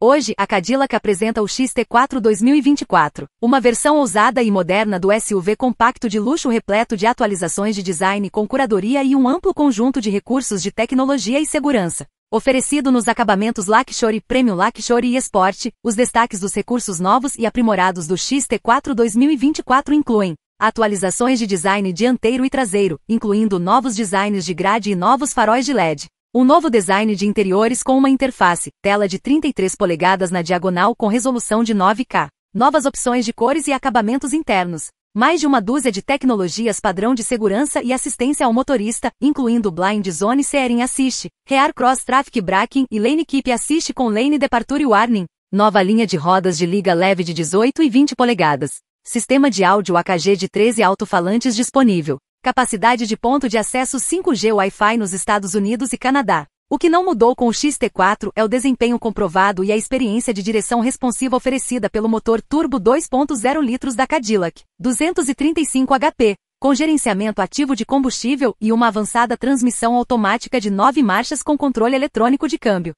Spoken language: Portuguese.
Hoje, a Cadillac apresenta o XT4 2024, uma versão ousada e moderna do SUV compacto de luxo repleto de atualizações de design com curadoria e um amplo conjunto de recursos de tecnologia e segurança. Oferecido nos acabamentos Luxury Premium Luxury e Sport, os destaques dos recursos novos e aprimorados do XT4 2024 incluem atualizações de design dianteiro e traseiro, incluindo novos designs de grade e novos faróis de LED. Um novo design de interiores com uma interface, tela de 33 polegadas na diagonal com resolução de 9K. Novas opções de cores e acabamentos internos. Mais de uma dúzia de tecnologias padrão de segurança e assistência ao motorista, incluindo Blind Zone Searing Assist, Rear Cross Traffic Braking e Lane Keep Assist com Lane Departure Warning. Nova linha de rodas de liga leve de 18 e 20 polegadas. Sistema de áudio AKG de 13 alto-falantes disponível. Capacidade de ponto de acesso 5G Wi-Fi nos Estados Unidos e Canadá. O que não mudou com o XT4 é o desempenho comprovado e a experiência de direção responsiva oferecida pelo motor turbo 2.0 litros da Cadillac, 235 HP, com gerenciamento ativo de combustível e uma avançada transmissão automática de nove marchas com controle eletrônico de câmbio.